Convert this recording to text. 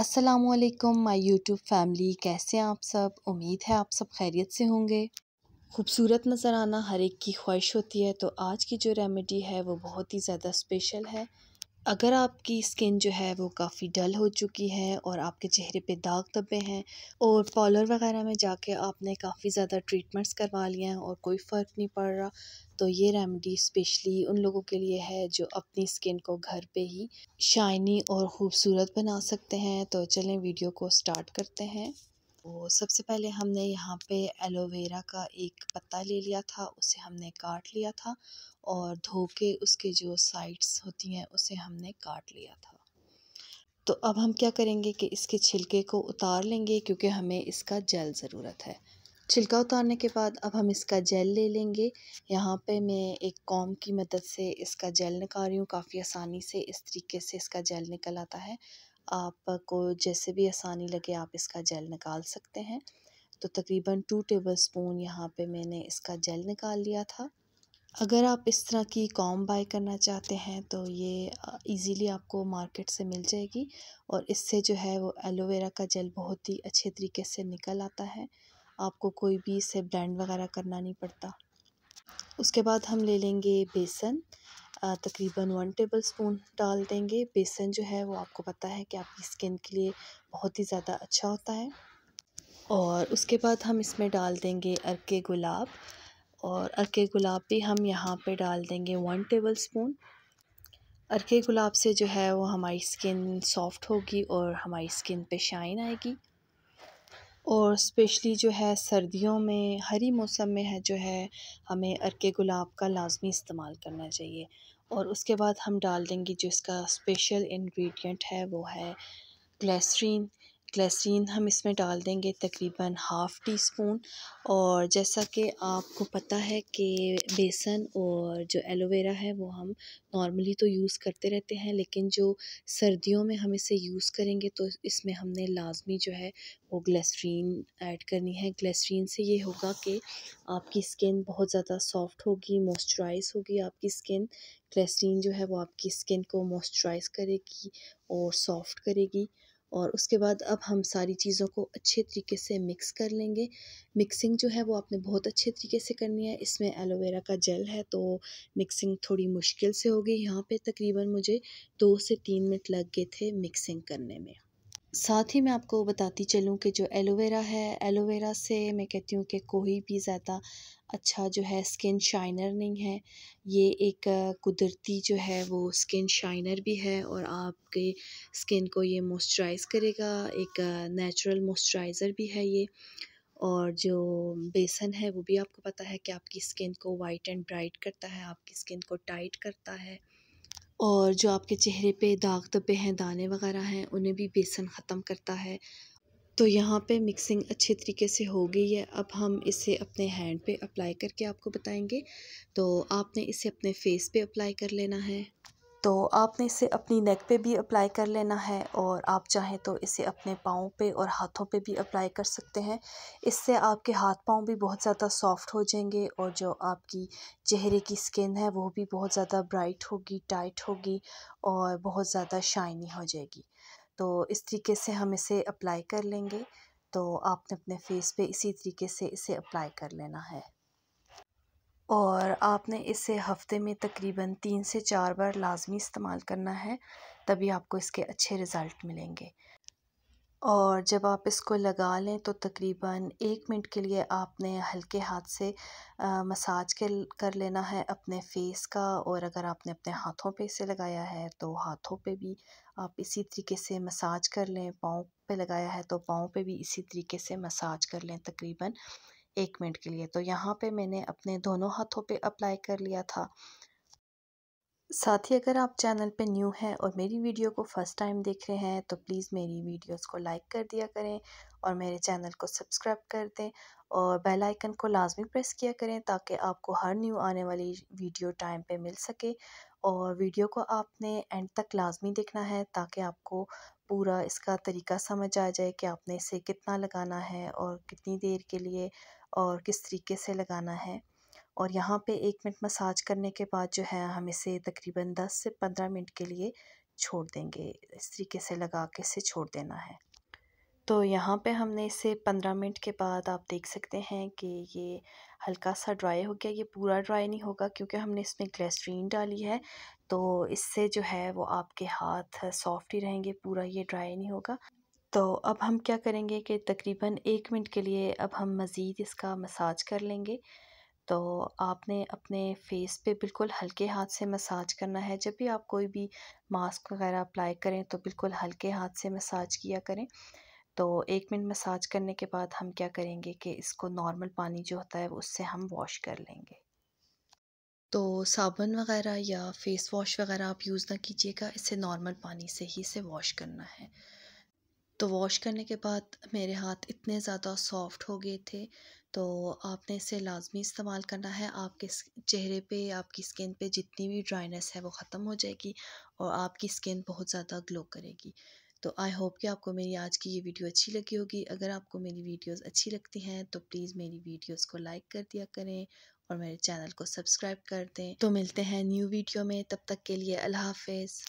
असलम माई YouTube family कैसे हैं आप सब उम्मीद है आप सब खैरियत से होंगे खूबसूरत नज़र आना हर एक की ख्वाहिश होती है तो आज की जो रेमेडी है वो बहुत ही ज़्यादा स्पेशल है अगर आपकी स्किन जो है वो काफ़ी डल हो चुकी है और आपके चेहरे पे दाग धब्बे हैं और पॉलर वगैरह में जाके आपने काफ़ी ज़्यादा ट्रीटमेंट्स करवा लिए हैं और कोई फ़र्क नहीं पड़ रहा तो ये रेमेडी स्पेशली उन लोगों के लिए है जो अपनी स्किन को घर पे ही शाइनी और ख़ूबसूरत बना सकते हैं तो चलें वीडियो को स्टार्ट करते हैं तो सबसे पहले हमने यहाँ पे एलोवेरा का एक पत्ता ले लिया था उसे हमने काट लिया था और धो के उसके जो साइड्स होती हैं उसे हमने काट लिया था तो अब हम क्या करेंगे कि इसके छिलके को उतार लेंगे क्योंकि हमें इसका जेल ज़रूरत है छिलका उतारने के बाद अब हम इसका जेल ले लेंगे यहाँ पे मैं एक कॉम की मदद से इसका जेल निकाल रही हूँ काफ़ी आसानी से इस तरीके से इसका जेल निकल आता है आपको जैसे भी आसानी लगे आप इसका जेल निकाल सकते हैं तो तकरीबन टू टेबल स्पून यहाँ पे मैंने इसका जेल निकाल लिया था अगर आप इस तरह की कॉम बाय करना चाहते हैं तो ये इजीली आपको मार्केट से मिल जाएगी और इससे जो है वो एलोवेरा का जेल बहुत ही अच्छे तरीके से निकल आता है आपको कोई भी इसे ब्लेंड वगैरह करना नहीं पड़ता उसके बाद हम ले लेंगे बेसन तकरीबन वन टेबल स्पून डाल देंगे बेसन जो है वो आपको पता है कि आपकी स्किन के लिए बहुत ही ज़्यादा अच्छा होता है और उसके बाद हम इसमें डाल देंगे अरके गुलाब और अरके गुलाब भी हम यहाँ पे डाल देंगे वन टेबल स्पून अरके गुलाब से जो है वो हमारी स्किन सॉफ्ट होगी और हमारी स्किन पे शाइन आएगी और स्पेशली जो है सर्दियों में हरी मौसम में है जो है हमें अरके गुलाब का लाजमी इस्तेमाल करना चाहिए और उसके बाद हम डाल देंगे जो इसका स्पेशल इंग्रेडिएंट है वो है ग्लैसरीन ग्लिसरीन हम इसमें डाल देंगे तकरीबन हाफ़ टी स्पून और जैसा कि आपको पता है कि बेसन और जो एलोवेरा है वो हम नॉर्मली तो यूज़ करते रहते हैं लेकिन जो सर्दियों में हम इसे यूज़ करेंगे तो इसमें हमने लाजमी जो है वो ग्लिसरीन ऐड करनी है ग्लिसरीन से ये होगा कि आपकी स्किन बहुत ज़्यादा सॉफ्ट होगी मॉइस्चराइज होगी आपकी स्किन ग्लिसरीन जो है वो आपकी स्किन को मॉइस्चराइज करेगी और सॉफ्ट करेगी और उसके बाद अब हम सारी चीज़ों को अच्छे तरीके से मिक्स कर लेंगे मिक्सिंग जो है वो आपने बहुत अच्छे तरीके से करनी है इसमें एलोवेरा का जेल है तो मिक्सिंग थोड़ी मुश्किल से होगी यहाँ पे तकरीबन मुझे दो से तीन मिनट लग गए थे मिक्सिंग करने में साथ ही मैं आपको बताती चलूँ कि जो एलोवेरा है एलोवेरा से मैं कहती हूँ कि कोई भी ज़्यादा अच्छा जो है स्किन शाइनर नहीं है ये एक कुदरती जो है वो स्किन शाइनर भी है और आपके स्किन को ये मॉइस्चराइज़ करेगा एक नेचुरल मॉइस्चराइज़र भी है ये और जो बेसन है वो भी आपको पता है कि आपकी स्किन को वाइट एंड ब्राइट करता है आपकी स्किन को टाइट करता है और जो आपके चेहरे पे दाग धब्बे हैं दाने वगैरह हैं उन्हें भी बेसन ख़त्म करता है तो यहाँ पे मिक्सिंग अच्छे तरीके से हो गई है अब हम इसे अपने हैंड पे अप्लाई करके आपको बताएंगे तो आपने इसे अपने फेस पे अप्लाई कर लेना है तो आपने इसे अपनी नेक पे भी अप्लाई कर लेना है और आप चाहें तो इसे अपने पाँव पे और हाथों पे भी अप्लाई कर सकते हैं इससे आपके हाथ पाँव भी बहुत ज़्यादा सॉफ्ट हो जाएंगे और जो आपकी चेहरे की स्किन है वो भी बहुत ज़्यादा ब्राइट होगी टाइट होगी और बहुत ज़्यादा शाइनी हो जाएगी तो इस तरीके से हम इसे अप्लाई कर लेंगे तो आपने अपने फेस पे इसी तरीके से इसे अप्लाई कर लेना है और आपने इसे हफ़्ते में तकरीबन तीन से चार बार लाजमी इस्तेमाल करना है तभी आपको इसके अच्छे रिज़ल्ट मिलेंगे और जब आप इसको लगा लें तो तकरीबन एक मिनट के लिए आपने हल्के हाथ से आ, मसाज के कर लेना है अपने फेस का और अगर आपने अपने हाथों पे इसे लगाया है तो हाथों पे भी आप इसी तरीके से मसाज कर लें पाँव पे लगाया है तो पाँव पे भी इसी तरीके से मसाज कर लें तकरीबन एक मिनट के लिए तो यहाँ पे मैंने अपने दोनों हाथों पे अप्लाई कर लिया था साथ ही अगर आप चैनल पे न्यू हैं और मेरी वीडियो को फर्स्ट टाइम देख रहे हैं तो प्लीज़ मेरी वीडियोस को लाइक कर दिया करें और मेरे चैनल को सब्सक्राइब कर दें और बेल आइकन को लाजमी प्रेस किया करें ताकि आपको हर न्यू आने वाली वीडियो टाइम पे मिल सके और वीडियो को आपने एंड तक लाजमी देखना है ताकि आपको पूरा इसका तरीका समझ आ जाए कि आपने इसे कितना लगाना है और कितनी देर के लिए और किस तरीके से लगाना है और यहाँ पे एक मिनट मसाज करने के बाद जो है हम इसे तकरीबन 10 से 15 मिनट के लिए छोड़ देंगे इस तरीके से लगा के इसे छोड़ देना है तो यहाँ पे हमने इसे पंद्रह मिनट के बाद आप देख सकते हैं कि ये हल्का सा ड्राई हो गया ये पूरा ड्राई नहीं होगा क्योंकि हमने इसमें ग्लेसरीन डाली है तो इससे जो है वो आपके हाथ सॉफ्ट ही रहेंगे पूरा ये ड्राई नहीं होगा तो अब हम क्या करेंगे कि तकरीबन एक मिनट के लिए अब हम मज़ीद इसका मसाज कर लेंगे तो आपने अपने फेस पे बिल्कुल हल्के हाथ से मसाज करना है जब भी आप कोई भी मास्क वगैरह अप्लाई करें तो बिल्कुल हल्के हाथ से मसाज किया करें तो एक मिनट मसाज करने के बाद हम क्या करेंगे कि इसको नॉर्मल पानी जो होता है उससे हम वॉश कर लेंगे तो साबुन वगैरह या फेस वॉश वगैरह आप यूज़ ना कीजिएगा इसे नॉर्मल पानी से ही से वॉश करना है तो वॉश करने के बाद मेरे हाथ इतने ज़्यादा सॉफ़्ट हो गए थे तो आपने इसे लाजमी इस्तेमाल करना है आपके चेहरे पे आपकी स्किन पे जितनी भी ड्राइनेस है वो ख़त्म हो जाएगी और आपकी स्किन बहुत ज़्यादा ग्लो करेगी तो आई होप कि आपको मेरी आज की ये वीडियो अच्छी लगी होगी अगर आपको मेरी वीडियोस अच्छी लगती हैं तो प्लीज़ मेरी वीडियोस को लाइक कर दिया करें और मेरे चैनल को सब्सक्राइब कर दें तो मिलते हैं न्यू वीडियो में तब तक के लिए अल्लाह हाफिज़